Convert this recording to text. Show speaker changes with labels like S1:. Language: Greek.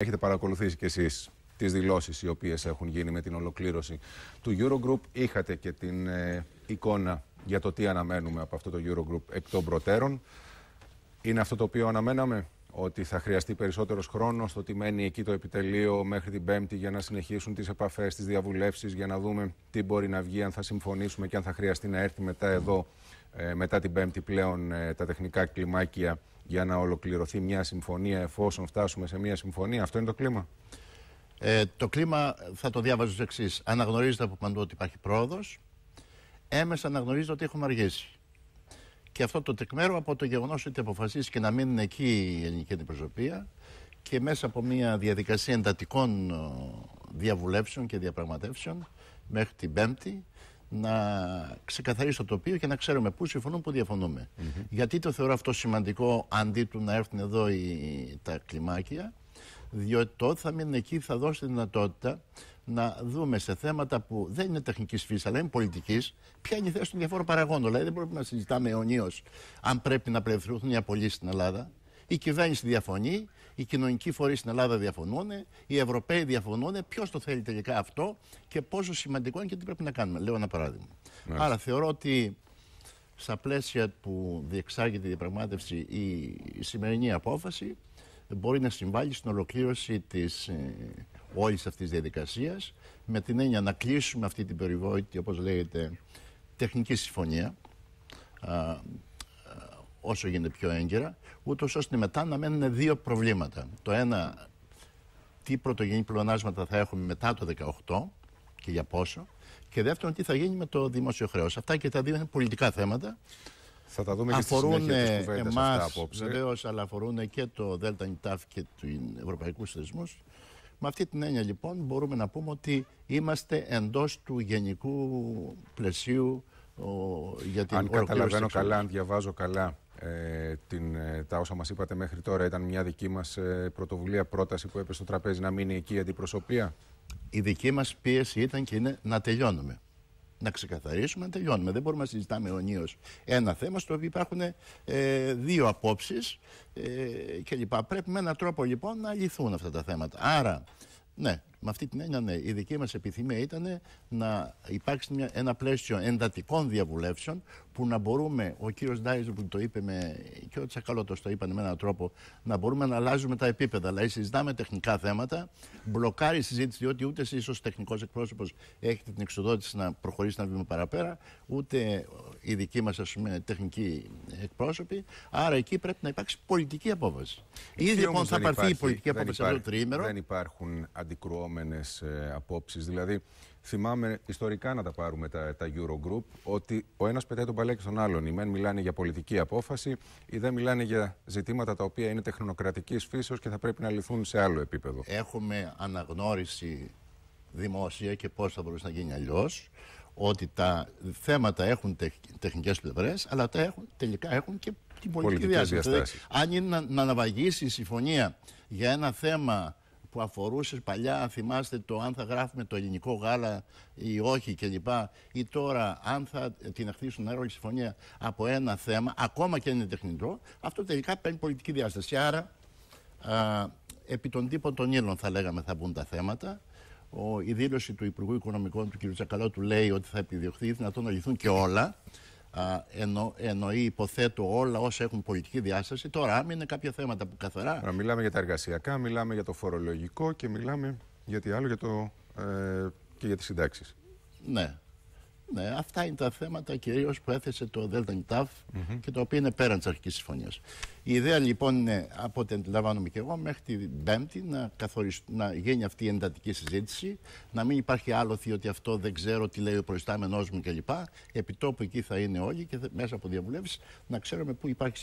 S1: Έχετε παρακολουθήσει κι εσείς τις δηλώσεις οι οποίες έχουν γίνει με την ολοκλήρωση του Eurogroup. Είχατε και την ε, εικόνα για το τι αναμένουμε από αυτό το Eurogroup εκ των προτέρων. Είναι αυτό το οποίο αναμέναμε, ότι θα χρειαστεί περισσότερος χρόνος, στο ότι μένει εκεί το επιτελείο μέχρι την Πέμπτη για να συνεχίσουν τις επαφές, τις διαβουλεύσεις, για να δούμε τι μπορεί να βγει, αν θα συμφωνήσουμε και αν θα χρειαστεί να έρθει μετά εδώ, ε, μετά την Πέμπτη πλέον, ε, τα τεχνικά κλιμάκια για να ολοκληρωθεί μια συμφωνία εφόσον φτάσουμε σε μια συμφωνία. Αυτό
S2: είναι το κλίμα. Ε, το κλίμα θα το διάβαζω ως εξής. Αναγνωρίζεται από παντού ότι υπάρχει πρόοδος. Έμεσα αναγνωρίζεται ότι έχουμε αργήσει. Και αυτό το τεκμέρο από το γεγονός ότι αποφασίσει και να μείνουν εκεί η ελληνική αντιπροσωπεία και μέσα από μια διαδικασία εντατικών ε, διαβουλεύσεων και διαπραγματεύσεων μέχρι την Πέμπτη να ξεκαθαρίσει το τοπίο και να ξέρουμε πού συμφωνούμε, πού Γιατί το θεωρώ αυτό σημαντικό αντί του να έρθουν εδώ οι, τα κλιμάκια, διότι τότε θα μείνουν εκεί, θα δώσει τη δυνατότητα να δούμε σε θέματα που δεν είναι τεχνικής φύσης αλλά είναι πολιτικής, ποια είναι η θέση των διαφόρων παραγόντων. Δηλαδή δεν πρέπει να συζητάμε αιωνίως αν πρέπει να απελευθερωθούν οι απολύσεις στην Ελλάδα. Η κυβέρνηση διαφωνεί, οι κοινωνικοί φορείς στην Ελλάδα διαφωνούν, οι Ευρωπαίοι διαφωνούν. Ποιος το θέλει τελικά αυτό και πόσο σημαντικό είναι και τι πρέπει να κάνουμε. Λέω ένα παράδειγμα. Άρα θεωρώ ότι στα πλαίσια που διεξάγεται η διαπραγμάτευση η σημερινή απόφαση μπορεί να συμβάλλει στην ολοκλήρωση της ε, όλης αυτής της διαδικασίας με την έννοια να κλείσουμε αυτή την περιβόητη, όπως λέγεται, τεχνική συμφωνία όσο γίνεται πιο έγκαιρα, ούτως ώστε μετά να μένουν δύο προβλήματα. Το ένα, τι πρωτογενή πλεονάσματα θα έχουμε μετά το 18 και για πόσο. Και δεύτερον, τι θα γίνει με το δημόσιο χρέος. Αυτά και τα δύο είναι πολιτικά θέματα. Θα τα δούμε αφορούν και στη συνέχεια εμάς, Βεβαίως, αλλά αφορούν και το ΔΝΤ και του ευρωπαϊκούς θεσμούς. Με αυτή την έννοια λοιπόν μπορούμε να πούμε ότι είμαστε εντός του γενικού πλαισίου ο, για την Αν καταλαβαίνω καλά, αν
S1: διαβάζω καλά ε, την, ε, τα όσα μας είπατε μέχρι τώρα ήταν μια δική μας ε, πρωτοβουλία, πρόταση που έπεσε στο
S2: τραπέζι να μείνει εκεί η αντιπροσωπεία. Η δική μας πίεση ήταν και είναι να τελειώνουμε. Να ξεκαθαρίσουμε, να τελειώνουμε. Δεν μπορούμε να συζητάμε αιωνίω ένα θέμα στο οποίο υπάρχουν ε, δύο απόψεις ε, κλπ. Πρέπει με έναν τρόπο λοιπόν να λυθούν αυτά τα θέματα. Άρα, ναι, με αυτή την έννοια, ναι, η δική μας επιθυμία ήταν να υπάρξει μια, ένα πλαίσιο εντατικών διαβουλεύσεων που να μπορούμε, ο κύριος Ντάιζερ που το είπε με, και ο Τσακαλώτος το είπαν με έναν τρόπο, να μπορούμε να αλλάζουμε τα επίπεδα. Δηλαδή, συζητάμε τεχνικά θέματα, μπλοκάρει η συζήτηση, διότι ούτε εσείς ως τεχνικός εκπρόσωπος, έχετε την εξοδότηση να προχωρήσει ένα βήμα παραπέρα, ούτε οι δικοί μας τεχνικοί εκπρόσωποι. Άρα, εκεί πρέπει να υπάρξει πολιτική απόφαση. Ήδη λοιπόν θα πάρθει η πολιτική απόφαση αυτό το τρίμερο.
S1: Δεν υπάρχουν αντικρουόμενα ε, απόψεις. Δηλαδή, θυμάμαι ιστορικά να τα πάρουμε τα, Eurogroup, ότι ο ένας πετάει τον παλέκι στον άλλον. Οι μεν μιλάνε για πολιτική απόφαση, οι δεν μιλάνε για ζητήματα τα οποία είναι τεχνοκρατικής φύσεως και θα πρέπει να λυθούν σε άλλο επίπεδο.
S2: Έχουμε αναγνώριση δημόσια και πώς θα μπορούσε να γίνει αλλιώς ότι τα θέματα έχουν τεχνικές πλευρές, αλλά τα τελικά έχουν και την πολιτική διάσταση. Δηλαδή, αν είναι να, να αναβαγίσει η συμφωνία για ένα θέμα που αφορούσε παλιά, θυμάστε το αν θα γράφουμε το ελληνικό γάλα ή όχι κλπ. Ή τώρα αν θα την χτίσουν να τη συμφωνία από ένα θέμα, ακόμα και αν είναι τεχνητό, αυτό τελικά παίρνει πολιτική διάσταση. Άρα, α, επί των τύπων των ήλων θα λέγαμε θα μπουν τα θέματα. Ο, η δήλωση του Υπουργού Οικονομικών του κ. Τσακαλώτου λέει ότι θα επιδιωχθεί να να λυθούν και όλα εννοεί, υποθέτω, όλα όσα έχουν πολιτική διάσταση. Τώρα, άμυνα είναι κάποια θέματα που καθαρά. μιλάμε για τα εργασιακά, μιλάμε για το φορολογικό και μιλάμε για τι άλλο, για το, ε, και για τις συντάξεις. Ναι. Ναι, αυτά είναι τα θέματα κυρίως που έθεσε το Δέλτα mm και το οποίο είναι πέραν της αρχικής συμφωνίας. Η ιδέα λοιπόν είναι, από ό,τι αντιλαμβάνομαι και εγώ, μέχρι την Πέμπτη να, να γίνει αυτή η εντατική συζήτηση, να μην υπάρχει άλλο, ότι αυτό δεν ξέρω τι λέει ο προϊστάμενός μου κλπ. Επιτόπου εκεί θα είναι όλοι και μέσα από διαβουλεύσεις να ξέρουμε πού υπάρχει